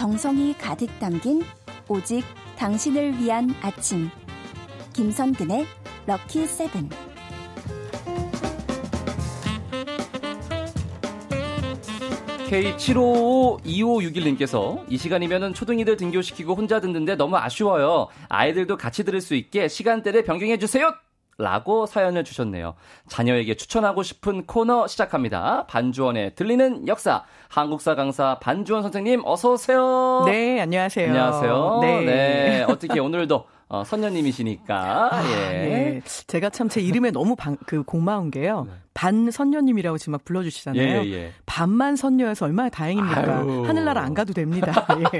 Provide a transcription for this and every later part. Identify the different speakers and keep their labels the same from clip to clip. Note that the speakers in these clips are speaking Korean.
Speaker 1: 정성이 가득 담긴 오직 당신을 위한 아침. 김선근의 럭키 세븐. K752561님께서 이시간이면 초등이들 등교시키고 혼자 듣는데 너무 아쉬워요. 아이들도 같이 들을 수 있게 시간대를 변경해 주세요. 라고 사연을 주셨네요. 자녀에게 추천하고 싶은 코너 시작합니다. 반주원의 들리는 역사. 한국사 강사 반주원 선생님 어서오세요. 네, 안녕하세요. 안녕하세요. 네. 네 어떻게 오늘도 어, 선녀님이시니까. 아, 예. 네.
Speaker 2: 제가 참 제 이름에 너무 방, 그 고마운 게요. 네. 반선녀님이라고 지금 막 불러주시잖아요. 예, 예. 반만 선녀여서 얼마나 다행입니까. 아유. 하늘나라 안 가도 됩니다. 예.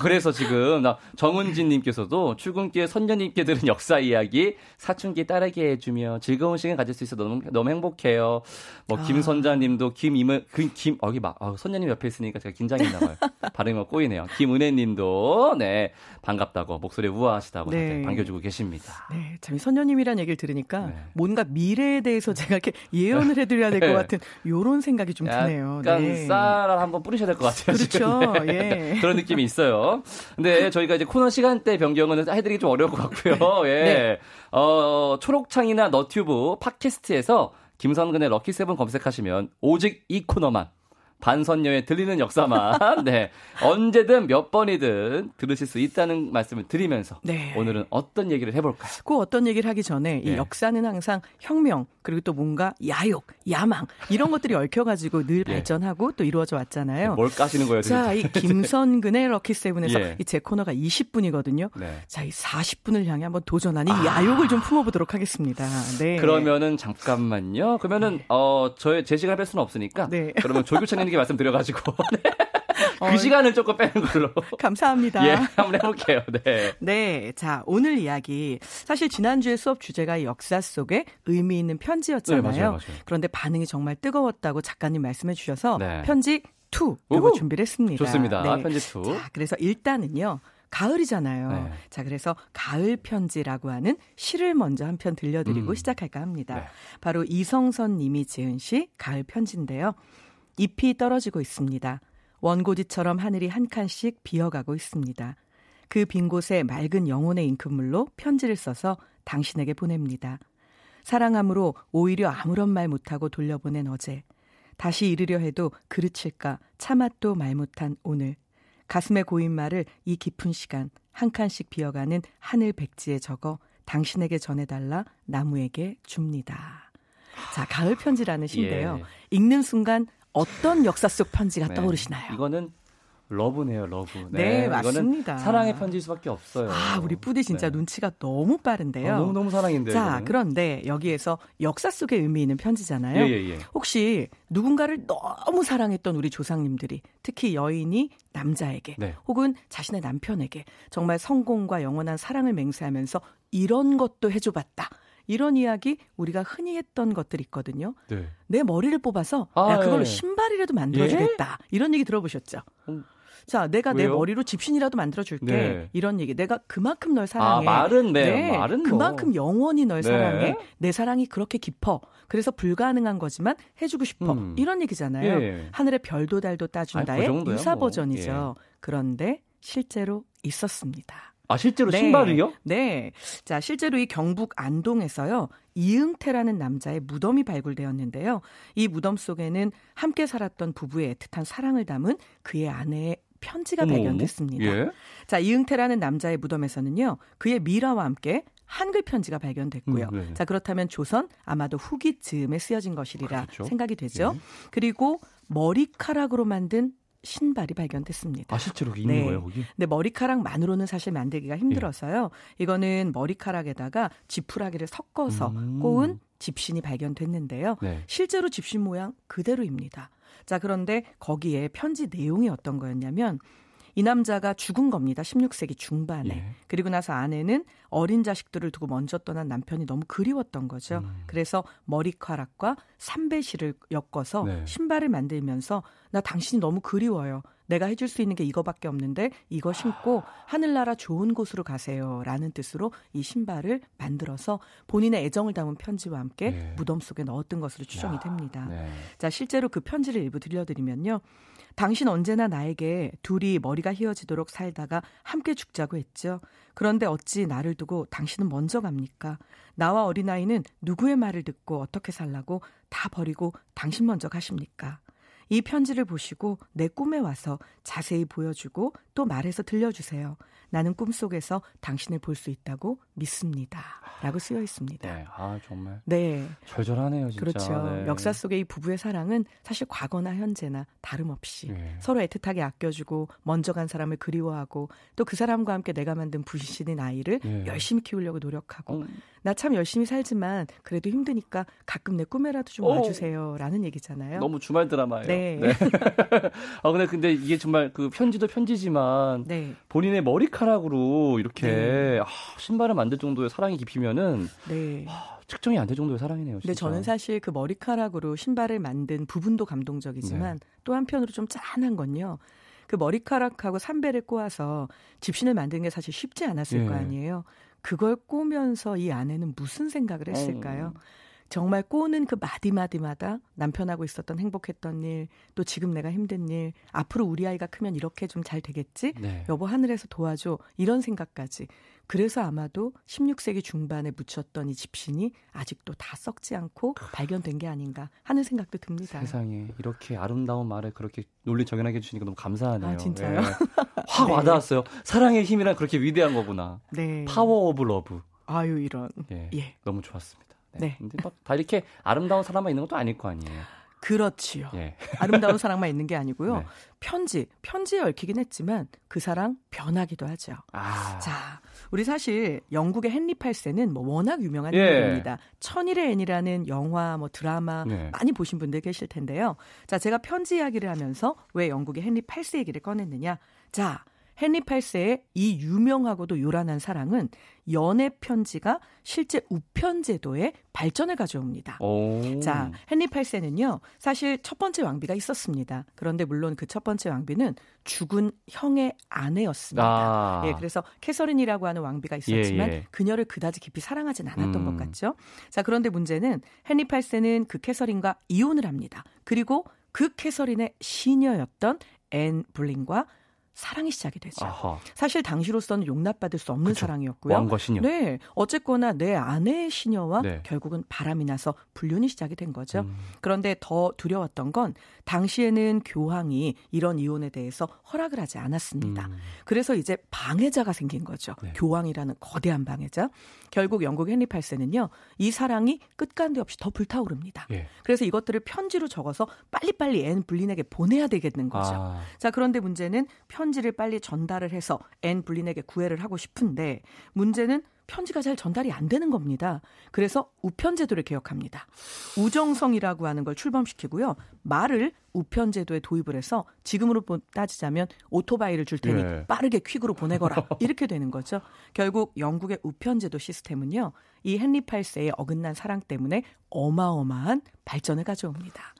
Speaker 1: 그래서 지금 정은진님께서도 출근길 선녀님께 들은 역사 이야기 사춘기 딸에게 해주며 즐거운 시간 가질 수 있어 너무 너무 행복해요. 뭐 아. 김선자님도 김임은 그김 어기막 아, 어, 선녀님 옆에 있으니까 제가 긴장이 나와요. 발음이 막 꼬이네요. 김은혜님도 네 반갑다고 목소리 우아하시다고 네. 반겨주고 계십니다.
Speaker 2: 네, 참 선녀님이란 얘기를 들으니까 네. 뭔가 미래에 대해서 제가 이렇게 예언을 해드려야 될것 네. 같은 요런 생각이 좀 드네요. 약간 네.
Speaker 1: 쌀을 한번 뿌리셔야 될 것 같아요. 그렇죠. 네. 예. 그런 느낌이 있어요. 근데 저희가 이제 코너 시간대 변경은 해드리기 좀 어려울 것 같고요. 네. 예. 네. 어, 초록창이나 너튜브 팟캐스트에서 김선근의 럭키세븐 검색하시면 오직 이 코너만 반선녀의 들리는 역사만 네 언제든 몇 번이든 들으실 수 있다는 말씀을 드리면서 네. 오늘은 어떤 얘기를 해볼까요?
Speaker 2: 그 어떤 얘기를 하기 전에 이 네. 역사는 항상 혁명 그리고 또 뭔가 야욕, 야망 이런 것들이 얽혀가지고 늘 예. 발전하고 또 이루어져 왔잖아요. 뭘 까시는 거예요? 자, 이 김선근의 럭키 세븐에서 예. 이제 코너가 20분이거든요. 네. 자, 이 40분을 향해 한번 도전하니 아. 야욕을 좀 품어보도록 하겠습니다.
Speaker 1: 네. 그러면은 잠깐만요. 그러면은 네. 어 저의 제 시간 뺄 수는 없으니까. 네. 그러면 조규찬님 솔직 말씀드려가지고. 네. 어, 그 어, 시간을 조금 빼는 걸로. 감사합니다. 예, 한번 해볼게요. 네.
Speaker 2: 네. 자, 오늘 이야기. 사실 지난주에 수업 주제가 역사 속에 의미 있는 편지였잖아요. 네, 맞아요, 맞아요. 그런데 반응이 정말 뜨거웠다고 작가님 말씀해 주셔서 네. 편지 2이거 준비를 했습니다. 좋습니다. 네. 편지 2. 자, 그래서 일단은요. 가을이잖아요. 네. 자, 그래서 가을 편지라고 하는 시를 먼저 한 편 들려드리고 음. 시작할까 합니다. 네. 바로 이성선 님이 지은 시 가을 편지인데요. 잎이 떨어지고 있습니다. 원고지처럼 하늘이 한 칸씩 비어가고 있습니다. 그 빈 곳에 맑은 영혼의 잉크물로 편지를 써서 당신에게 보냅니다. 사랑함으로 오히려 아무런 말 못하고 돌려보낸 어제. 다시 이르려 해도 그르칠까 차맛도말 못한 오늘. 가슴에 고인 말을 이 깊은 시간 한 칸씩 비어가는 하늘 백지에 적어 당신에게 전해달라 나무에게 줍니다. 자, 가을 편지라는 예. 시인데요. 예. 읽는 순간 어떤 역사 속 편지가 네. 떠오르시나요?
Speaker 1: 이거는 러브네요, 러브. 네, 네 맞습니다. 사랑의 편지일 수밖에 없어요. 아, 우리 뿌디 진짜
Speaker 2: 네. 눈치가 너무 빠른데요. 어, 너무 너무 사랑인데요. 자, 이거는. 그런데 여기에서 역사 속에 의미 있는 편지잖아요. 예, 예, 예. 혹시 누군가를 너무 사랑했던 우리 조상님들이 특히 여인이 남자에게 네. 혹은 자신의 남편에게 정말 성공과 영원한 사랑을 맹세하면서 이런 것도 해줘봤다. 이런 이야기 우리가 흔히 했던 것들 있거든요. 네. 내 머리를 뽑아서 아, 야, 그걸로 예. 신발이라도 만들어주겠다. 예? 이런 얘기 들어보셨죠? 음. 자, 내가 왜요? 내 머리로 집신이라도 만들어줄게. 네. 이런 얘기. 내가 그만큼 널 아, 사랑해. 아, 말은 네. 네. 말은 뭐. 그만큼 너. 영원히 널 네. 사랑해. 내 사랑이 그렇게 깊어. 그래서 불가능한 거지만 해주고 싶어. 음. 이런 얘기잖아요. 예. 하늘의 별도 달도 따준다의 아 유사 그 뭐. 버전이죠. 예. 그런데 실제로 있었습니다.
Speaker 1: 아, 실제로 네. 신발이요
Speaker 2: 네. 자, 실제로 이 경북 안동에서요. 이응태라는 남자의 무덤이 발굴되었는데요. 이 무덤 속에는 함께 살았던 부부의 애틋한 사랑을 담은 그의 아내의 편지가 발견됐습니다. 예. 자, 이응태라는 남자의 무덤에서는요. 그의 미라와 함께 한글 편지가 발견됐고요. 음, 네. 자, 그렇다면 조선 아마도 후기 즈음에 쓰여진 것이리라 그렇죠. 생각이 되죠. 예. 그리고 머리카락으로 만든 신발이 발견됐습니다. 아 실제로 있는 네. 거예요 거기? 근데 머리카락만으로는 사실 만들기가 힘들어서요. 예. 이거는 머리카락에다가 지푸라기를 섞어서 음. 꼬은 집신이 발견됐는데요. 네. 실제로 집신 모양 그대로입니다. 자 그런데 거기에 편지 내용이 어떤 거였냐면 이 남자가 죽은 겁니다. 16세기 중반에. 예. 그리고 나서 아내는 어린 자식들을 두고 먼저 떠난 남편이 너무 그리웠던 거죠. 음. 그래서 머리카락과 삼배실을 엮어서 네. 신발을 만들면서 나 당신이 너무 그리워요. 내가 해줄 수 있는 게 이거밖에 없는데 이거 신고 하늘나라 좋은 곳으로 가세요. 라는 뜻으로 이 신발을 만들어서 본인의 애정을 담은 편지와 함께 네. 무덤 속에 넣었던 것으로 추정이 됩니다. 네. 자, 실제로 그 편지를 일부 들려드리면요. 당신 언제나 나에게 둘이 머리가 휘어지도록 살다가 함께 죽자고 했죠. 그런데 어찌 나를 두고 당신은 먼저 갑니까? 나와 어린아이는 누구의 말을 듣고 어떻게 살라고 다 버리고 당신 먼저 가십니까? 이 편지를 보시고 내 꿈에 와서 자세히 보여주고 또 말해서 들려주세요. 나는 꿈속에서 당신을 볼 수 있다고 믿습니다. 라고 쓰여 있습니다.
Speaker 1: 네. 아, 정말. 네. 절절하네요, 진짜. 그렇죠. 네. 역사 속의
Speaker 2: 이 부부의 사랑은 사실 과거나 현재나 다름없이 네. 서로 애틋하게 아껴주고 먼저 간 사람을 그리워하고 또 그 사람과 함께 내가 만든 부신인 아이를 예. 열심히 키우려고 노력하고 음. 나참 열심히 살지만 그래도 힘드니까 가끔 내 꿈에라도 좀 와주세요라는 얘기잖아요. 너무
Speaker 1: 주말 드라마예요. 네. 네. 아 근데 근데 이게 정말 그 편지도 편지지만 네. 본인의 머리카락으로 이렇게 네. 아, 신발을 만들 정도의 사랑이 깊이면은 네. 아, 측정이 안 될 정도의 사랑이네요. 근데 저는
Speaker 2: 사실 그 머리카락으로 신발을 만든 부분도 감동적이지만 네. 또 한편으로 좀 짠한 건요. 그 머리카락하고 삼배를 꼬아서 집신을 만드는 게 사실 쉽지 않았을 예. 거 아니에요. 그걸 꼬면서 이 아내는 무슨 생각을 했을까요? 에 음. 정말 꼬는 그 마디마디마다 남편하고 있었던 행복했던 일, 또 지금 내가 힘든 일, 앞으로 우리 아이가 크면 이렇게 좀 잘 되겠지? 네. 여보 하늘에서 도와줘. 이런 생각까지. 그래서 아마도 16세기 중반에 묻혔던 이 집신이 아직도 다 썩지 않고 발견된 게 아닌가 하는 생각도 듭니다.
Speaker 1: 세상에 이렇게 아름다운 말을 그렇게 논리 정연하게 해주시니까 너무 감사하네요. 아, 진짜요? 예. 확 네. 와닿았어요. 사랑의 힘이란 그렇게 위대한 거구나. 네. 파워 오브 러브.
Speaker 2: 아유 이런.
Speaker 1: 예. 예. 너무 좋았습니다. 네. 네. 근데 막 다 이렇게 아름다운 사람만 있는 것도 아닐 거 아니에요. 그렇지요. 예. 아름다운 사랑만 있는
Speaker 2: 게 아니고요. 네. 편지, 편지에 얽히긴 했지만 그 사랑 변하기도 하죠.
Speaker 1: 아. 자,
Speaker 2: 우리 사실 영국의 헨리 8세는 뭐 워낙 유명한 인물입니다. 예. 천일의 앤이라는 영화, 뭐 드라마 예. 많이 보신 분들 계실 텐데요. 자, 제가 편지 이야기를 하면서 왜 영국의 헨리 8세 얘기를 꺼냈느냐. 자, 헨리 8세의 이 유명하고도 요란한 사랑은 연애 편지가 실제 우편 제도의 발전을 가져옵니다.
Speaker 1: 오. 자,
Speaker 2: 헨리 8세는요. 사실 첫 번째 왕비가 있었습니다. 그런데 물론 그 첫 번째 왕비는 죽은 형의 아내였습니다. 아. 예, 그래서 캐서린이라고 하는 왕비가 있었지만 예, 예. 그녀를 그다지 깊이 사랑하진 않았던 음. 것 같죠. 자, 그런데 문제는 헨리 8세는 그 캐서린과 이혼을 합니다. 그리고 그 캐서린의 시녀였던 앤블링과 사랑이 시작이 되죠. 아하. 사실 당시로서는 용납받을 수 없는 그쵸. 사랑이었고요. 왕과 시녀. 네, 어쨌거나 내 아내의 시녀와 네. 결국은 바람이 나서 불륜이 시작이 된 거죠. 음. 그런데 더 두려웠던 건 당시에는 교황이 이런 이혼에 대해서 허락을 하지 않았습니다. 음. 그래서 이제 방해자가 생긴 거죠. 네. 교황이라는 거대한 방해자. 결국 영국 헨리 8세는요, 이 사랑이 끝간데 없이 더 불타오릅니다. 예. 그래서 이것들을 편지로 적어서 빨리빨리 앤 불린에게 보내야 되겠는 거죠. 아. 자, 그런데 문제는 편 편지를 빨리 전달을 해서 앤 블린에게 구애를 하고 싶은데 문제는 편지가 잘 전달이 안 되는 겁니다. 그래서 우편제도를 개혁합니다. 우정성이라고 하는 걸 출범시키고요. 말을 우편제도에 도입을 해서 지금으로 따지자면 오토바이를 줄 테니 네. 빠르게 퀵으로 보내거라. 이렇게 되는 거죠. 결국 영국의 우편제도 시스템은요. 이 헨리 8세의 어긋난 사랑 때문에 어마어마한 발전을 가져옵니다.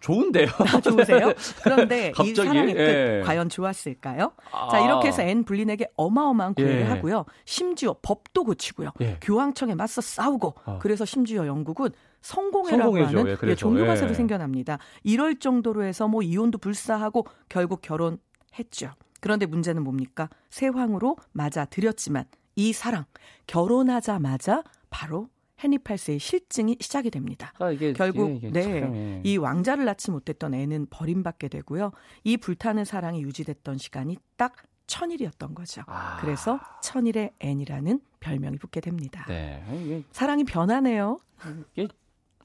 Speaker 1: 좋은데요. 아, 좋으세요? 그런데 갑자기? 이사랑이 예. 과연
Speaker 2: 좋았을까요? 아. 자 이렇게 해서 앤 블린에게 어마어마한 구애를 예. 하고요. 심지어 법도 고치고요. 예. 교황청에 맞서 싸우고 아. 그래서 심지어 영국은 성공회라고 성공회죠. 하는 예, 예 종교가 새로 예. 생겨납니다. 이럴 정도로 해서 뭐 이혼도 불사하고 결국 결혼했죠. 그런데 문제는 뭡니까? 세 황으로 맞아들였지만 이 사랑 결혼하자마자 바로 헤니팔스의 실증이 시작이 됩니다.
Speaker 1: 아, 이게, 결국 이게, 이게 네, 예. 이
Speaker 2: 왕자를 낳지 못했던 애는 버림받게 되고요. 이 불타는 사랑이 유지됐던 시간이 딱 천일이었던 거죠. 아. 그래서 천일의 앤이라는 별명이 붙게 됩니다.
Speaker 1: 네. 아,
Speaker 2: 사랑이 변하네요.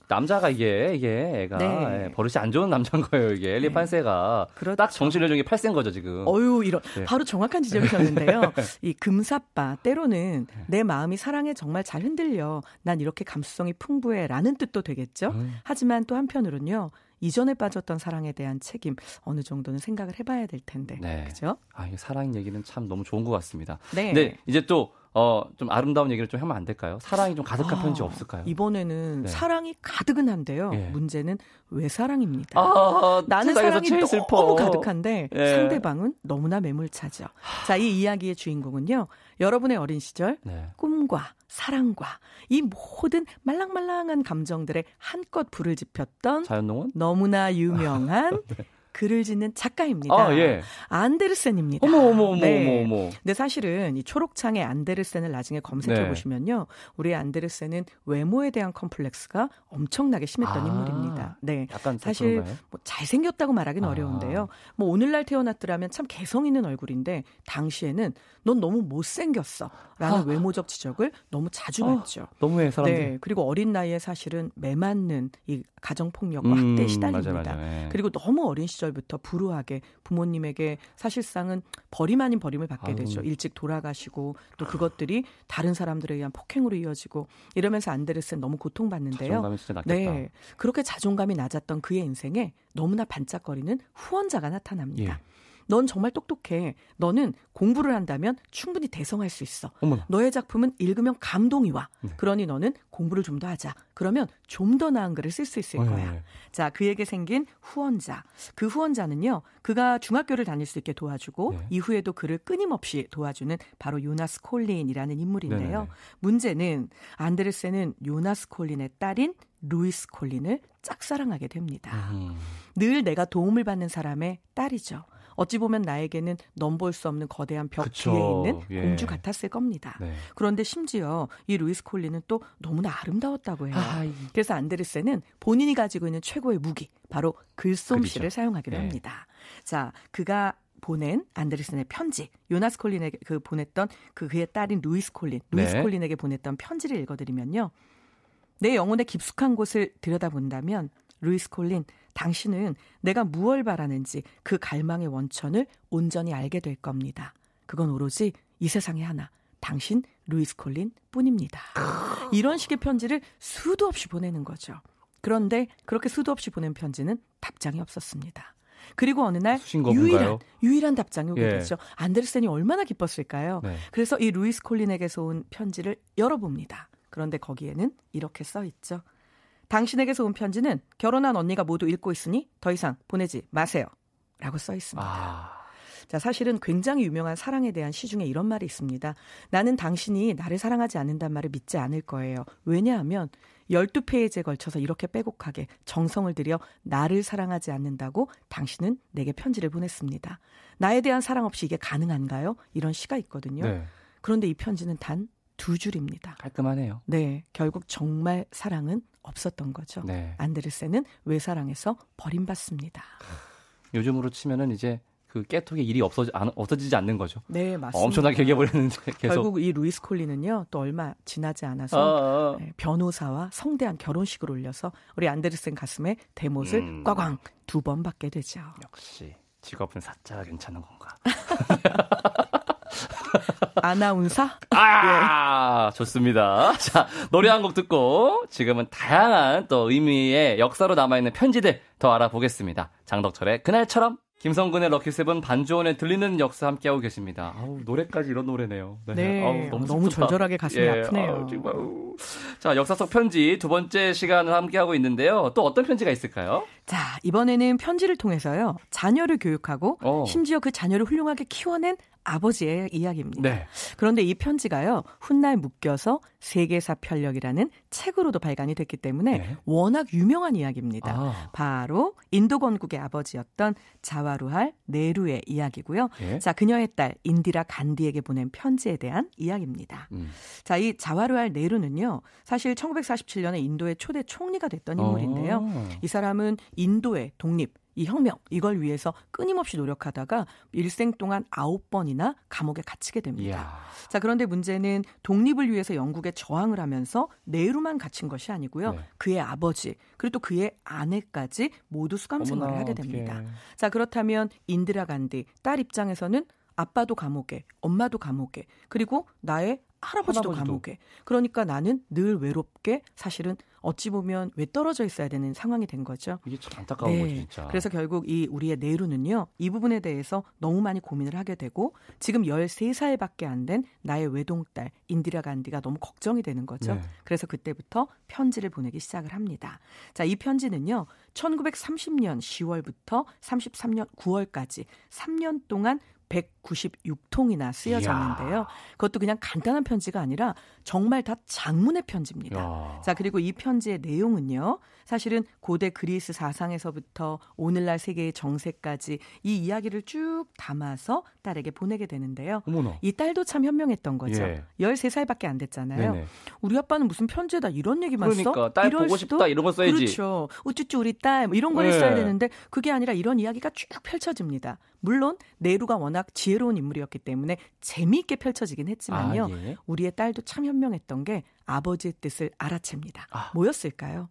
Speaker 1: 남자가 이게 이게 애가 네. 예, 버릇이 안 좋은 남자인 거예요 이게 엘리 네. 판세가 그렇죠. 딱정신을종이 8세인 거죠 지금. 어유 이런 네. 바로
Speaker 2: 정확한 지적이셨는데요. 네. 이 금사빠 때로는 네. 내 마음이 사랑에 정말 잘 흔들려 난 이렇게 감수성이 풍부해라는 뜻도 되겠죠. 음. 하지만 또 한편으로는요. 이전에 빠졌던 사랑에 대한 책임
Speaker 1: 어느 정도는 생각을 해봐야 될 텐데, 네. 그죠? 아, 사랑 얘기는 참 너무 좋은 것 같습니다. 네. 근 이제 또 어, 좀 아름다운 얘기를 좀 하면 안 될까요? 사랑이 좀 가득한 아, 편지 없을까요?
Speaker 2: 이번에는 네. 사랑이 가득은 한데요. 예. 문제는 왜 사랑입니다. 아, 나는 사랑이 너무 슬퍼. 가득한데 예. 상대방은 너무나 매몰차죠. 자, 이 이야기의 주인공은요. 여러분의 어린 시절 네. 꿈과 사랑과 이 모든 말랑말랑한 감정들의 한껏 불을 지폈던 자연농원? 너무나 유명한 네. 글을 짓는 작가입니다. 아, 예. 안데르센입니다. 어머, 어머, 어머, 네. 어머, 어머. 근데 사실은 이 초록창에 안데르센을 나중에 검색해 네. 보시면요. 네. 우리 안데르센은 외모에 대한 컴플렉스가 엄청나게 심했던 아, 인물입니다. 네. 약간 사실 뭐 잘생겼다고 말하기는 아. 어려운데요. 뭐 오늘날 태어났더라면 참 개성 있는 얼굴인데 당시에는 넌 너무 못생겼어. 라는 아. 외모적 지적을 너무 자주 아, 받죠.
Speaker 1: 너무해, 사람들. 네.
Speaker 2: 그리고 어린 나이에 사실은 매맞는 이 가정폭력과 음, 학대에 시달립니다. 맞아, 맞아, 네. 예. 그리고 너무 어린 시절 시절부터 불우하게 부모님에게 사실상은 버림 아닌 버림을 받게 아유. 되죠. 일찍 돌아가시고 또 그것들이 다른 사람들에 의한 폭행으로 이어지고 이러면서 안데르센 너무 고통받는데요. 네. 그렇게 자존감이 낮았던 그의 인생에 너무나 반짝거리는 후원자가 나타납니다. 예. 넌 정말 똑똑해. 너는 공부를 한다면 충분히 대성할 수 있어. 어머나. 너의 작품은 읽으면 감동이 와. 네. 그러니 너는 공부를 좀 더 하자. 그러면 좀 더 나은 글을 쓸 수 있을 어, 예, 거야. 네. 자, 그에게 생긴 후원자. 그 후원자는요. 그가 중학교를 다닐 수 있게 도와주고 네. 이후에도 그를 끊임없이 도와주는 바로 요나스 콜린이라는 인물인데요. 네, 네, 네. 문제는 안드레센은 요나스 콜린의 딸인 루이스 콜린을 짝사랑하게 됩니다. 음. 늘 내가 도움을 받는 사람의 딸이죠. 어찌 보면 나에게는 넘볼 수 없는 거대한 벽 그쵸. 뒤에 있는 예. 공주 같았을 겁니다. 네. 그런데 심지어 이 루이스 콜린는또 너무나 아름다웠다고 해요. 아, 그래서 안데르센는 본인이 가지고 있는 최고의 무기 바로 글솜씨를 그렇죠. 사용하기로 네. 합니다. 자, 그가 보낸 안데르센의 편지, 요나스 콜린에게 그 보냈던 그 그의 딸인 루이스 콜린, 네. 루이스 네. 콜린에게 보냈던 편지를 읽어드리면요. 내 영혼의 깊숙한 곳을 들여다본다면 루이스 콜린 당신은 내가 무얼 바라는지 그 갈망의 원천을 온전히 알게 될 겁니다. 그건 오로지 이 세상에 하나, 당신 루이스 콜린 뿐입니다. 이런 식의 편지를 수도 없이 보내는 거죠. 그런데 그렇게 수도 없이 보낸 편지는 답장이 없었습니다. 그리고 어느 날 유일한 유일한 답장이 오게 예. 되죠. 안데르센이 얼마나 기뻤을까요? 네. 그래서 이 루이스 콜린에게서 온 편지를 열어봅니다. 그런데 거기에는 이렇게 써 있죠. 당신에게서 온 편지는 결혼한 언니가 모두 읽고 있으니 더 이상 보내지 마세요. 라고 써 있습니다. 아. 자, 사실은 굉장히 유명한 사랑에 대한 시 중에 이런 말이 있습니다. 나는 당신이 나를 사랑하지 않는단 말을 믿지 않을 거예요. 왜냐하면 12페이지에 걸쳐서 이렇게 빼곡하게 정성을 들여 나를 사랑하지 않는다고 당신은 내게 편지를 보냈습니다. 나에 대한 사랑 없이 이게 가능한가요? 이런 시가 있거든요. 네. 그런데 이 편지는 단두 줄입니다. 깔끔하네요. 네. 결국 정말 사랑은 없었던 거죠. 네. 안드르센은 외사랑에서 버림받습니다.
Speaker 1: 요즘으로 치면은 이제 그 깨톡에 일이 없어지, 없어지지 않는 거죠. 네, 맞습니다. 엄청나게 길게 버렸는데 계속. 결국
Speaker 2: 이 루이스 콜리는요, 또 얼마 지나지 않아서 아, 아. 네, 변호사와 성대한 결혼식을 올려서 우리 안데르센 가슴에 대못을 음. 꽝꽝 두번 받게 되죠.
Speaker 1: 역시 직업은 사자가 괜찮은 건가.
Speaker 2: 아나운사?
Speaker 1: 아, 예. 좋습니다. 자, 노래 한 곡 듣고 지금은 다양한 또 의미의 역사로 남아있는 편지들 더 알아보겠습니다. 장덕철의 그날처럼. 김성근의 럭키세븐 반주원에 들리는 역사 함께하고 계십니다. 아우, 노래까지 이런 노래네요. 네. 네. 아우, 너무, 너무 절절하게 가슴이 예. 아프네요. 아우, 자, 역사 속 편지 두 번째 시간을 함께하고 있는데요. 또 어떤 편지가 있을까요? 자,
Speaker 2: 이번에는 편지를 통해서요. 자녀를 교육하고 어. 심지어 그 자녀를 훌륭하게 키워낸 아버지의 이야기입니다. 네. 그런데 이 편지가요, 훗날 묶여서 세계사 편력이라는 책으로도 발간이 됐기 때문에 네. 워낙 유명한 이야기입니다. 아. 바로 인도 건국의 아버지였던 자와루할 네루의 이야기고요. 네. 자, 그녀의 딸 인디라 간디에게 보낸 편지에 대한 이야기입니다. 음. 자, 이 자와루할 네루는요, 사실 1947년에 인도의 초대 총리가 됐던 인물인데요. 아. 이 사람은 인도의 독립, 이 혁명 이걸 위해서 끊임없이 노력하다가 일생 동안 아홉 번이나 감옥에 갇히게 됩니다. 이야. 자 그런데 문제는 독립을 위해서 영국에 저항을 하면서 내루만 갇힌 것이 아니고요. 네. 그의 아버지 그리고 또 그의 아내까지 모두 수감 생활을 하게 됩니다. 어떡해. 자 그렇다면 인디라 간디 딸 입장에서는 아빠도 감옥에, 엄마도 감옥에, 그리고 나의 할아버지도 할아버지도. 감옥에. 그러니까 나는 늘 외롭게 사실은 어찌 보면 왜 떨어져 있어야 되는 상황이 된 거죠. 이게 참 안타까운 네. 거죠, 진짜. 그래서 결국 이 우리의 내루는요, 이 부분에 대해서 너무 많이 고민을 하게 되고 지금 13살밖에 안 된 나의 외동딸 인디라 간디가 너무 걱정이 되는 거죠. 네. 그래서 그때부터 편지를 보내기 시작을 합니다. 자, 이 편지는요, 1930년 10월부터 33년 9월까지 3년 동안 196통이나 쓰여졌는데요. 이야. 그것도 그냥 간단한 편지가 아니라 정말 다 장문의 편지입니다. 이야. 자, 그리고 이 편지의 내용은요. 사실은 고대 그리스 사상에서부터 오늘날 세계의 정세까지 이 이야기를 쭉 담아서 딸에게 보내게 되는데요. 어머나. 이 딸도 참 현명했던 거죠. 예. 13살밖에 안 됐잖아요. 네네. 우리 아빠는 무슨 편지에다 이런 얘기만 그러니까, 써? 딸 보고 싶다 수도? 이런 거 써야지. 그렇죠. 우쭈쭈 우리 딸뭐 이런 걸 예. 써야 되는데 그게 아니라 이런 이야기가 쭉 펼쳐집니다. 물론 내루가 워낙 워낙 지혜로운 인물이었기 때문에 재미있게 펼쳐지긴 했지만요. 아, 예. 우리의 딸도 참 현명했던 게 아버지의 뜻을 알아챕니다. 아. 뭐였을까요?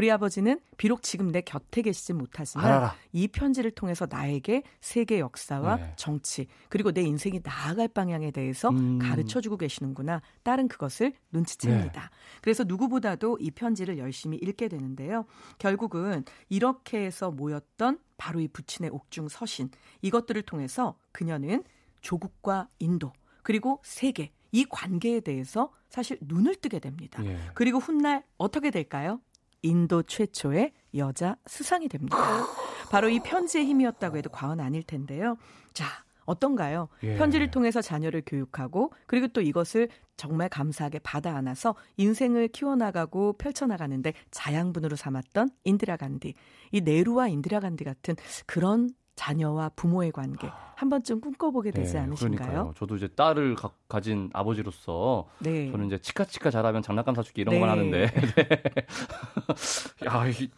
Speaker 2: 우리 아버지는 비록 지금 내 곁에 계시지 못하지만 알아라. 이 편지를 통해서 나에게 세계 역사와 네. 정치 그리고 내 인생이 나아갈 방향에 대해서 음. 가르쳐 주고 계시는구나. 딸은 그것을 눈치챕니다. 네. 그래서 누구보다도 이 편지를 열심히 읽게 되는데요. 결국은 이렇게 해서 모였던 바로 이 부친의 옥중 서신 이것들을 통해서 그녀는 조국과 인도 그리고 세계 이 관계에 대해서 사실 눈을 뜨게 됩니다. 예. 그리고 훗날 어떻게 될까요? 인도 최초의 여자 수상이 됩니다. 바로 이 편지의 힘이었다고 해도 과언 아닐 텐데요. 자, 어떤가요? 예. 편지를 통해서 자녀를 교육하고 그리고 또 이것을 정말 감사하게 받아 안아서 인생을 키워나가고 펼쳐나가는데 자양분으로 삼았던 인디라 간디. 이 네루와 인디라 간디 같은 그런 자녀와 부모의 관계, 아. 한 번쯤 꿈꿔보게 되지 네, 않으신가요? 그러니까요.
Speaker 1: 저도 이제 딸을 가, 진 아버지로서 네. 저는 이제 치카치카 잘하면 장난감 사주기 이런 네. 건 하는데 야, 이,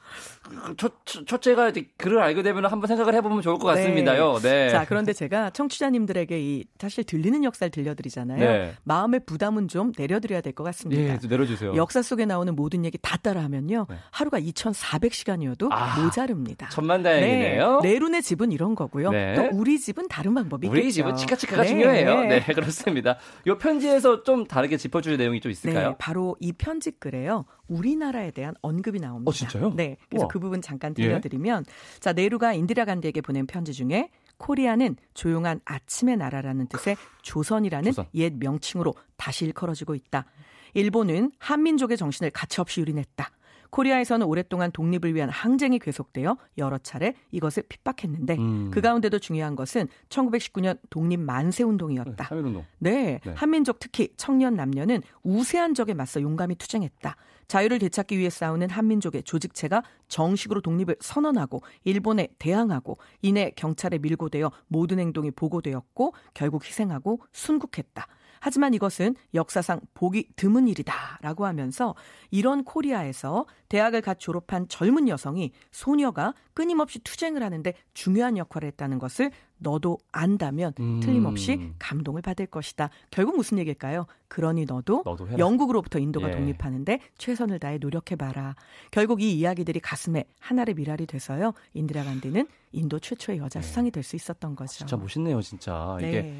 Speaker 1: 그 첫, 첫째가 글을 알게 되면 한 번 생각을 해보면 좋을 것 네. 같습니다요. 네. 자
Speaker 2: 그런데 제가 청취자님들에게 이 사실 들리는 역사를 들려드리잖아요. 네. 마음의 부담은 좀 내려드려야 될 것 같습니다. 예, 내려주세요. 역사 속에 나오는 모든 얘기 다 따라하면요 네. 하루가 2,400시간이어도 아, 모자릅니다. 천만다행이네요. 내룬의 집은 이런 거고요. 또 우리 집은 다른 방법이 우리 있겠 집은 치카치카가 네. 중요해요. 네,
Speaker 1: 네 그렇습니다. 이 편지에서 좀 다르게 짚어줄 내용이 좀 있을까요? 네,
Speaker 2: 바로 이 편지 글에요. 우리나라에 대한 언급이 나옵니다. 어, 진짜요? 네, 그래서 우와. 그 부분 잠깐 예. 들려드리면 예? 자 네루가 인디라 간디에게 보낸 편지 중에 코리아는 조용한 아침의 나라라는 뜻의 조선이라는 조선. 옛 명칭으로 다시 일컬어지고 있다. 일본은 한민족의 정신을 가치없이 유린했다. 코리아에서는 오랫동안 독립을 위한 항쟁이 계속되어 여러 차례 이것을 핍박했는데 음. 그 가운데도 중요한 것은 1919년 독립 만세 운동이었다. 네, 운동 네, 네. 한민족 특히 청년 남녀는 우세한 적에 맞서 용감히 투쟁했다. 자유를 되찾기 위해 싸우는 한민족의 조직체가 정식으로 독립을 선언하고 일본에 대항하고 이내 경찰에 밀고되어 모든 행동이 보고되었고 결국 희생하고 순국했다. 하지만 이것은 역사상 보기 드문 일이다라고 하면서 이런 코리아에서 대학을 갓 졸업한 젊은 여성이 소녀가 끊임없이 투쟁을 하는데 중요한 역할을 했다는 것을 너도 안다면 음. 틀림없이 감동을 받을 것이다. 결국 무슨 얘기일까요? 그러니 너도, 너도 영국으로부터 인도가 예. 독립하는데 최선을 다해 노력해봐라. 결국 이 이야기들이 가슴에 하나의 미랄이 돼서요. 인디라 간디는 인도 최초의 여자
Speaker 1: 수상이 될 수 있었던 거죠. 진짜 멋있네요, 진짜. 네. 이게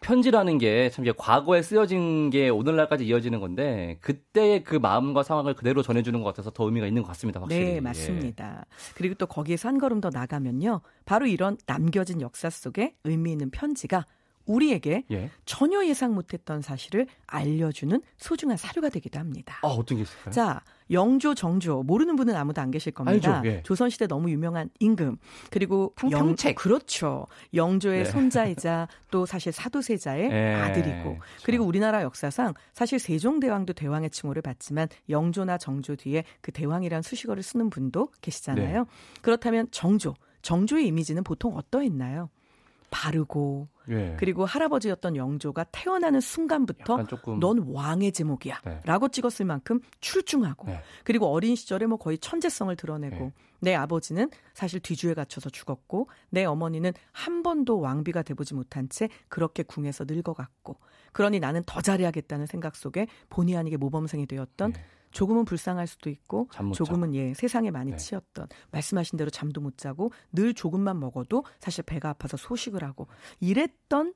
Speaker 1: 편지라는 게참 이제 과거에 쓰여진 게 오늘날까지 이어지는 건데 그때의 그 마음과 상황을 그대로 전해주는 것 같아서 더 의미가 있는 것 같습니다. 확실히. 네, 예. 맞습니다.
Speaker 2: 예. 그리고 또 거기에서 한 걸음 더 나가면요. 바로 이런 남겨진 역사 속에 의미 있는 편지가 우리에게 예. 전혀 예상 못했던 사실을 알려주는 소중한 사료가 되기도 합니다. 아,
Speaker 1: 어떤 게 있을까요? 자,
Speaker 2: 영조, 정조 모르는 분은 아무도 안 계실 겁니다. 예. 조선 시대 너무 유명한 임금 그리고 탕평책 그렇죠. 영조의 네. 손자이자 또 사실 사도세자의 예. 아들이고 그렇죠. 그리고 우리나라 역사상 사실 세종대왕도 대왕의 칭호를 받지만 영조나 정조 뒤에 그 대왕이란 수식어를 쓰는 분도 계시잖아요. 네. 그렇다면 정조 정조의 이미지는 보통 어떠했나요? 바르고 예. 그리고 할아버지였던 영조가 태어나는 순간부터 넌 왕의 제목이야라고 네. 찍었을 만큼 출중하고 네. 그리고 어린 시절에 뭐 거의 천재성을 드러내고 네. 내 아버지는 사실 뒤주에 갇혀서 죽었고 내 어머니는 한 번도 왕비가 되보지 못한 채 그렇게 궁에서 늙어갔고 그러니 나는 더 잘해야겠다는 생각 속에 본의 아니게 모범생이 되었던 네. 조금은 불쌍할 수도 있고 조금은 예 세상에 많이 네. 치였던 말씀하신 대로 잠도 못 자고 늘 조금만 먹어도 사실 배가 아파서 소식을 하고 이랬던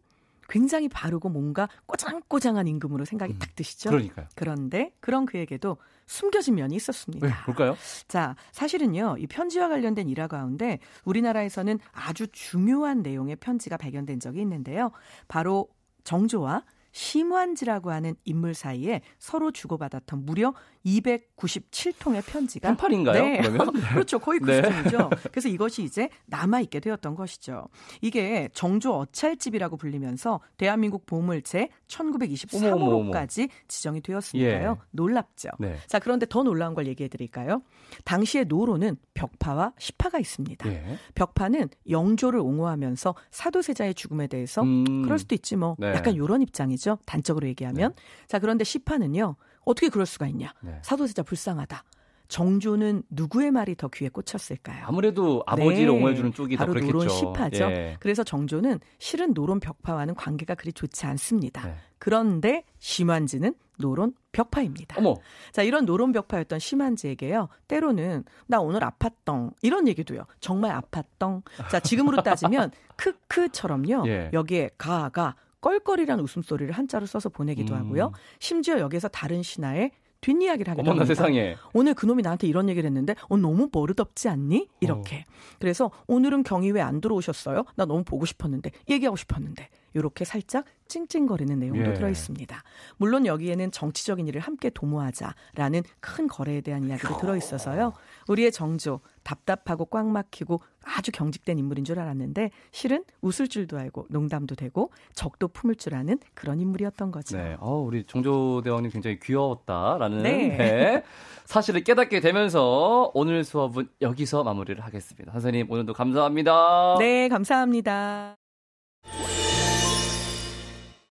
Speaker 2: 굉장히 바르고 뭔가 꼬장꼬장한 임금으로 생각이 음, 딱 드시죠. 그러니까요. 그런데 그런 그에게도 숨겨진 면이 있었습니다. 네, 볼까요? 자, 사실은요, 이 편지와 관련된 일화 가운데 우리나라에서는 아주 중요한 내용의 편지가 발견된 적이 있는데요. 바로 정조와 심환지라고 하는 인물 사이에 서로 주고받았던 무려 297통의 편지가 한팔인가요? 네. 그렇죠. 거의 네. 그 수준이죠. 그래서 이것이 이제 남아 있게 되었던 것이죠. 이게 정조 어찰집이라고 불리면서 대한민국 보물체 1923호로까지 지정이 되었으니까요. 예. 놀랍죠. 네. 자, 그런데 더 놀라운 걸 얘기해 드릴까요? 당시의 노로는 벽파와 시파가 있습니다. 예. 벽파는 영조를 옹호하면서 사도세자의 죽음에 대해서 음. 그럴 수도 있지 뭐 네. 약간 요런 입장이죠. 아니죠. 단적으로 얘기하면. 네. 자, 그런데 시판은요. 어떻게 그럴 수가 있냐. 네. 사도세자 불쌍하다. 정조는 누구의 말이 더 귀에 꽂혔을까요?
Speaker 1: 아무래도 네. 아버지를 네. 옹호해주는 쪽이 바로 더 그렇겠죠. 노론 시파죠. 예.
Speaker 2: 그래서 정조는 실은 노론 벽파와는 관계가 그리 좋지 않습니다. 네. 그런데 심환지는 노론 벽파입니다. 어머. 자, 이런 노론 벽파였던 심한지에게요. 때로는 나 오늘 아팠덩 이런 얘기도요. 정말 아팠덩 자, 지금으로 따지면 크크처럼요. 예. 여기에 가가 껄껄이란 웃음소리를 한자로 써서 보내기도 음. 하고요. 심지어 여기서 다른 신하의 뒷이야기를 하게 됩니다. 세상에. 오늘 그놈이 나한테 이런 얘기를 했는데 어, 너무 버릇없지 않니? 이렇게. 어. 그래서 오늘은 경희왜 안 들어오셨어요? 나 너무 보고 싶었는데 얘기하고 싶었는데 이렇게 살짝 찡찡거리는 내용도 예. 들어 있습니다. 물론 여기에는 정치적인 일을 함께 도모하자라는 큰 거래에 대한 이야기도 어. 들어 있어서요. 우리의 정조 답답하고 꽉 막히고 아주 경직된 인물인 줄 알았는데 실은 웃을 줄도 알고 농담도 되고 적도 품을 줄 아는 그런 인물이었던 거죠.
Speaker 1: 네. 어, 우리 종조 대왕님 굉장히 귀여웠다라는 네. 네. 사실을 깨닫게 되면서 오늘 수업은 여기서 마무리를 하겠습니다. 선생님 오늘도 감사합니다. 네,
Speaker 2: 감사합니다.